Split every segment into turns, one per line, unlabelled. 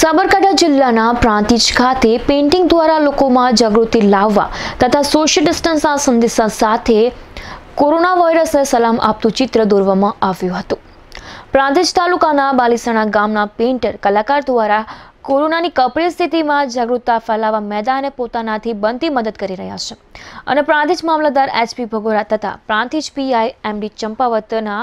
સાબરકાંઠા જિલ્લાના પ્રાંતિજ ખાતે પેઇન્ટિંગ દ્વારા લોકોમાં જાગૃતિ લાવવા તથા સોશિયલ ડિસ્ટન્સના સંદેશા સાથે કોરોના વાયરસને સલામ આપતું ચિત્ર દોરવામાં આવ્યું હતું પ્રાંતિજ તાલુકાના બાલીસણા ગામના પેઇન્ટર કલાકાર દ્વારા કોરોનાની કપરી સ્થિતિમાં જાગૃતતા ફેલાવવા મેદાને પોતાનાથી બનતી મદદ કરી રહ્યા છે અને પ્રાંતિજ મામલતદાર એચપી ભગોરા તથા પ્રાંતિજ પીઆઈ એમડી ચંપાવતના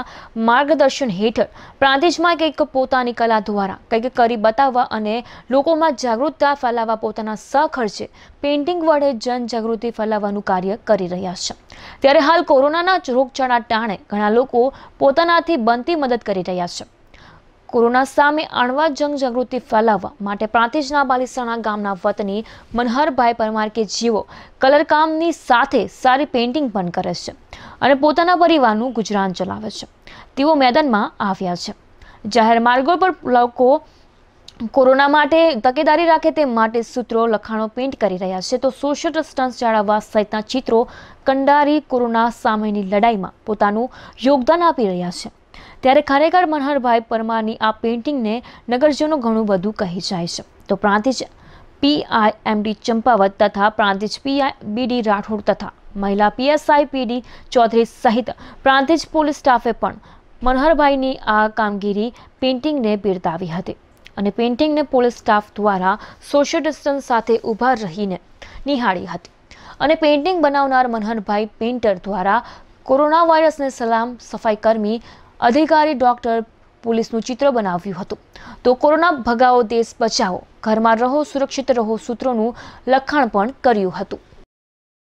માર્ગદર્શન હેઠળ પ્રાંતિજમાં કંઈક પોતાની કલા દ્વારા કંઈક કરી બતાવવા અને લોકોમાં જાગૃતતા ફેલાવવા પોતાના સખર્ચે પેઇન્ટિંગ વડે જનજાગૃતિ ફેલાવવાનું કાર્ય કરી રહ્યા છે ત્યારે હાલ કોરોનાના રોગચાળા ટાણે ઘણા લોકો પોતાનાથી બનતી મદદ કરી રહ્યા છે કોરોના સામે આણવા જંગ જાગૃતિ ફેલાવવા માટે પ્રાંતિજના બાલીસાણા ગામના વતની મનહરભાઈ પરમાર કે જેઓ કલરકામની સાથે સારી પેઇન્ટિંગ પણ કરે છે અને પોતાના પરિવારનું ગુજરાન ચલાવે છે તેઓ મેદાનમાં આવ્યા છે જાહેર માર્ગો પર લોકો કોરોના માટે તકેદારી રાખે તે માટે સૂત્રો લખાણો પ્રિન્ટ કરી રહ્યા છે તો સોશિયલ ડિસ્ટન્સ જાળવવા સહિતના ચિત્રો કંડારી કોરોના સામેની લડાઈમાં પોતાનું યોગદાન આપી રહ્યા છે ત્યારે ખરેખર મનહરભાઈ પરમારની આ પેઇન્ટિંગને નગરજનો ઘણું બધું કહી જાય છે તો પ્રાંતિજ પીઆઈએમડી ચંપાવત તથા પ્રાંતિજ પીઆઈ બીડી રાઠોડ તથા મહિલા પીએસઆઈ પીડી ચૌધરી સહિત પ્રાંતિજ પોલીસ સ્ટાફે પણ મનહરભાઈની આ કામગીરી પેઇન્ટિંગને બિરદાવી હતી અને પેઇન્ટિંગને પોલીસ સ્ટાફ દ્વારા સોશિયલ ડિસ્ટન્સ સાથે ઊભા રહીને નિહાળી હતી અને પેઇન્ટિંગ બનાવનાર મનહરભાઈ પેઇન્ટર દ્વારા કોરોના વાયરસને સલામ સફાઈ કર્મી અધિકારી ડોક્ટર પોલીસનું ચિત્ર બનાવ્યું હતું તો કોરોના ભગાવો દેશ બચાવો ઘરમાં રહો સુરક્ષિત રહો સૂત્રોનું લખાણ પણ કર્યું હતું